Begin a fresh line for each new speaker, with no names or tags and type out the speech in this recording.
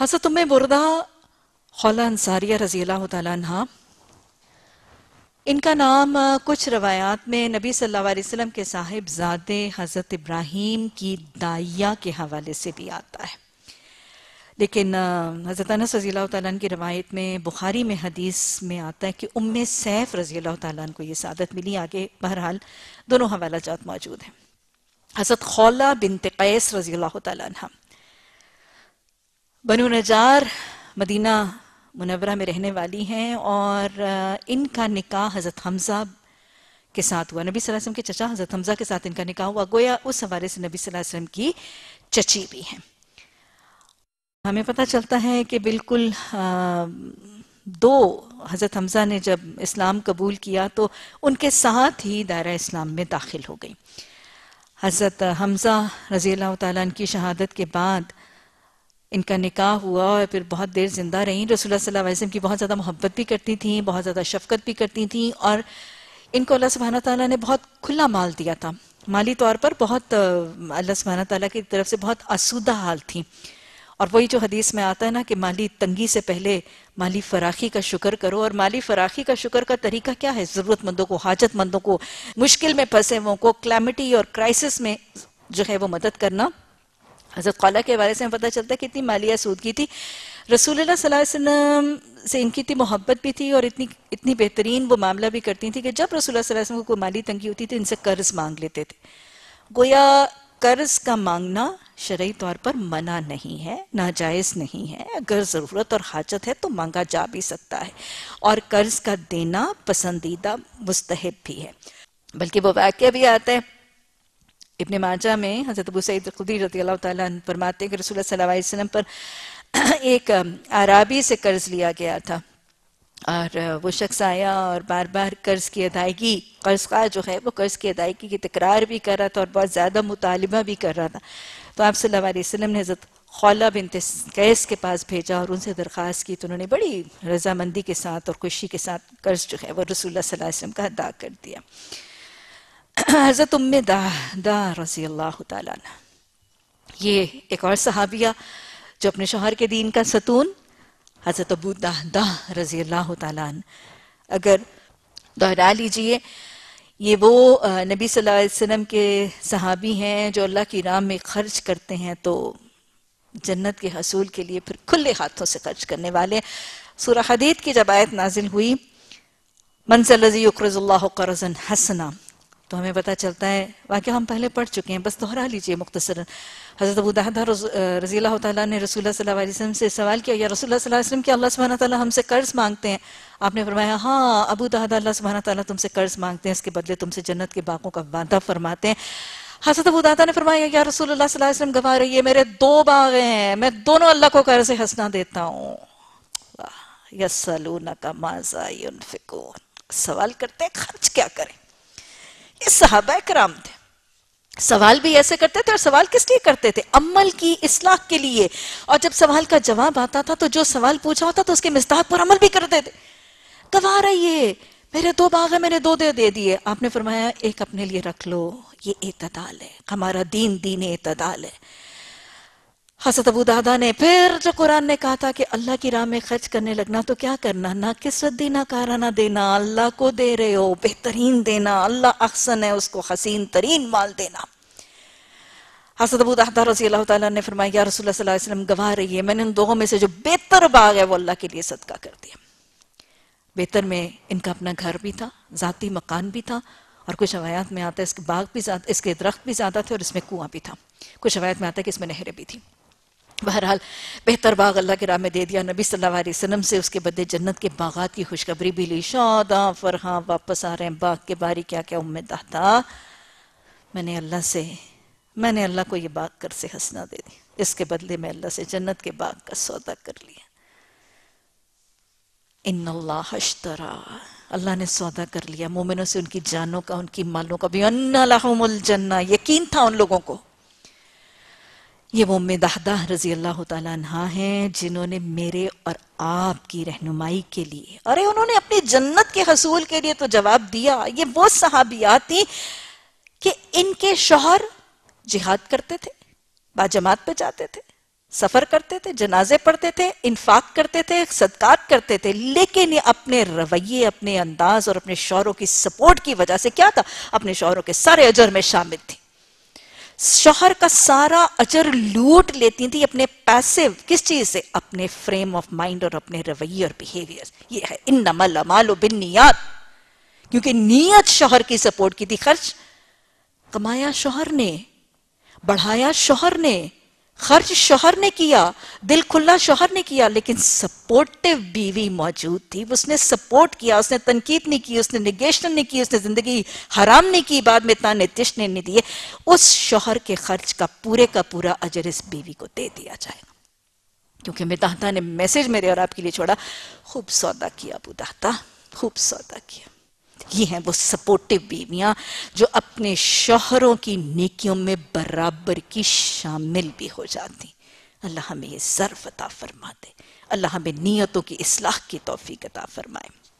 हसत उम बुरदा हौला अंसारिया रजी अल्लाह इनका नाम कुछ रवायात में नबी सल्लल्लाहु अलैहि वसल्लम के साहिब ज़ादे हज़रत इब्राहिम की दाइया के हवाले से भी आता है लेकिन हज़रत अनस रजी अल्लाह की रवायत में बुखारी में हदीस में आता है कि उम्म सैफ रजी अल्लाह तन को ये सादत मिली आगे बहरहाल दोनों हवाला जात मौजूद हैं हज़रत खौला बिन तैस रजी अल्लाह तह बनू नजार मदीना मुनवरा में रहने वाली हैं और इनका निकाह हज़रत हमज़ा के साथ हुआ नबी वसल्लम के चचा हज़रत हमज़ा के साथ इनका निकाह हुआ गोया उस हवाले से नबी वसल्लम की चची भी हैं हमें पता चलता है कि बिल्कुल आ, दो हज़रत हमज़ा ने जब इस्लाम कबूल किया तो उनके साथ ही दायरा इस्लाम में दाखिल हो गई हज़रत हमज़ा रज़ी अल्लाह की शहादत के बाद इनका निकाह हुआ और फिर बहुत देर ज़िंदा रहीं रसोल्ला सल्लल्लाहु अलैहि वसल्लम की बहुत ज़्यादा मोहब्बत भी करती थी बहुत ज़्यादा शफकत भी करती थी और इनको अल्लाह सुबहाना ताली ने बहुत खुला माल दिया था माली तौर पर बहुत अल्लाह सुबहाना ताली की तरफ से बहुत आसूदा हाल थी और वही जो हदीस में आता है ना कि माली तंगी से पहले माली फराखी का शुक्र करो और माली फराखी का शुक्र का तरीका क्या है ज़रूरतमंदों को हाजतमंदों को मुश्किल में फंसे हुओं को क्लैमिटी और क्राइसिस में जो है वो मदद करना हज़रत कौला के बारे से हमें पता चलता है मालिया माली आसूदगी थी रसूल सल्लम से इनकी इतनी मोहब्बत भी थी और इतनी इतनी बेहतरीन वो मामला भी करती थी कि जब रसूल वसल्लम को माली तंगी होती तो इनसे कर्ज मांग लेते थे गोया कर्ज का मांगना शर्य तौर पर मना नहीं है नाजायज नहीं है अगर ज़रूरत और हाजत है तो मांगा जा भी सकता है और कर्ज का देना पसंदीदा मुस्तहब भी है बल्कि वो वाक़ भी आता है इबन माजा में हज़रत अबू सईद खुदी रती फरमाते हैं कि रसूल वसम पर एक आराबी से कर्ज़ लिया गया था और वो शख्स आया और बार बार कर्ज़ की अदायगी कर्ज़ का जो है वो कर्ज़ की अदायगी की तकरार भी कर रहा था और बहुत ज़्यादा मुतालबा भी कर रहा था तो आप सल्लल्लाहु अलैहि वसल्लम ने हज़रत खौला बिन कैस के पास भेजा और उनसे दरख्वास्त की तो उन्होंने बड़ी रजामंदी के साथ और खुशी के साथ कर्ज़ जो है वो रसूल सल्लल्लाहु अलैहि वसल्लम का अदा कर दिया हज़रत उम्म दा दा रज़ी अल्लाह तला ये एक और सहाबिया जो अपने शोहर के दीन का सतून हज़रत अबू दाह दाह रज़ी अल्लाह तन अगर दोहरा लीजिए ये वो नबी सल्लल्लाहु अलैहि वसल्लम के सहाबी हैं जो अल्लाह की राह में खर्च करते हैं तो जन्नत के हसूल के लिए फिर खुले हाथों से खर्च करने वाले सूरह हदीद की जब आयत नाजिल हुई रजी यक्रज़ल्ला करजन हसना तो हमें पता चलता है वाक्य हम पहले पढ़ चुके हैं बस दोहरा लीजिए मुख्तर हज़रत अबूदाहदा रजी अल्लाह ने रसूल वसम से सवाल किया या रसूल वसम कि अल्लाह सुबहाना ताली हमसे कर्ज़ मांगते हैं आपने फरमाया हाँ अबू दाहदा सुबहाना ताली तुमसे कर्ज़ मांगते हैं इसके बदले तुमसे जन्नत के बाक़ों का वादा फरमाते हैं हजरत अबू दादा ने फरमाया या रसूल वसम गवा रही है मेरे दो बाग हैं मैं दोनों अल्लाह को कर्ज हंसना देता हूँ यसलू सवाल करते हैं खर्च क्या करें ये सहाबा कराम थे सवाल भी ऐसे करते थे और सवाल किस लिए करते थे अमल की इसलाह के लिए और जब सवाल का जवाब आता था तो जो सवाल पूछा होता तो उसके मिस्ताक पर अमल भी करते थे गवा रहिए मेरे दो बाग है मैंने दो दे दे दिए आपने फरमाया एक अपने लिए रख लो ये एतदाल है हमारा दीन दीन एतदाल है हसत अबू दादा ने फिर जो कुरान ने कहा था कि अल्लाह की राह में खर्च करने लगना तो क्या करना ना किस्वत देना काराना देना अल्लाह को दे रहे हो बेहतरीन देना अल्लाह अक्सन है उसको हसीन तरीन माल देना हसत अबू दादा रजी अल्लाह तला ने फरमाया रसोल्ला वसलम गवा रही है मैंने उन दोनों में से जो बेहतर बाग है वो अल्लाह के लिए सदका कर दिया बेहतर में इनका अपना घर भी था ज़ाती मकान भी था और कुछ हवायात में आता है इसके बाग भी इसके दरख्त भी ज़्यादा थे और इसमें कुआं भी था कुछ हवायात में आता है कि इसमें नहरें भी थी बहरहाल बेहतर बाग अल्लाह के राम में दे दिया नबी सल्लल्लाहु अलैहि वसल्लम से उसके बदले जन्नत के बागात की खुशखबरी भी ली शादा फरहा वापस आ रहे हैं बाग के बारी क्या क्या उम्मीद आता मैंने अल्लाह से मैंने अल्लाह को ये बाग कर से हंसना दे दी इसके बदले मैं अल्लाह से जन्नत के बाग का सौदा कर लिया इन हशतरा अल्लाह ने सौदा कर लिया मोमिनों से उनकी जानों का उनकी मालों का भी अन्ना जन्ना यकीन था उन लोगों को ये वो मिदाहदा रजी अल्लाह तहा हैं जिन्होंने मेरे और आपकी रहनुमाई के लिए अरे उन्होंने अपनी जन्नत के हसूल के लिए तो जवाब दिया ये वो सहाबियात थी कि इनके शोहर जिहाद करते थे बाजमात पे जाते थे सफर करते थे जनाजे पढ़ते थे इन्फाक करते थे सदकात करते थे लेकिन ये अपने रवैये अपने अंदाज और अपने शौरों की सपोर्ट की वजह से क्या था अपने शौरों के सारे अजर में शामिल थी शहर का सारा अचर लूट लेती थी अपने पैसिव किस चीज से अपने फ्रेम ऑफ माइंड और अपने रवैये और बिहेवियर ये है इन नमल अमालो बिन नियत क्योंकि नीयत शोहर की सपोर्ट की थी खर्च कमाया शोहर ने बढ़ाया शोहर ने खर्च शोहर ने किया दिल खुला शोहर ने किया लेकिन सपोर्टिव बीवी मौजूद थी उसने सपोर्ट किया उसने तनकीद नहीं की उसने निगेशन नहीं की उसने जिंदगी हराम नहीं की बाद में इतना नितिश ने नहीं दिए उस शोहर के खर्च का पूरे का पूरा अजर इस बीवी को दे दिया जाएगा क्योंकि मिताहता ने मैसेज मेरे और आपके लिए छोड़ा खूब सौदा किया अबू खूब सौदा किया ये हैं वो सपोर्टिव बीवियां जो अपने शोहरों की नेकियों में बराबर की शामिल भी हो जाती अल्लाह हमें ये ज़र्फ़ अता फरमा दे अल्लाह हमें नीयतों की असलाह की तोफ़ी अता फरमाए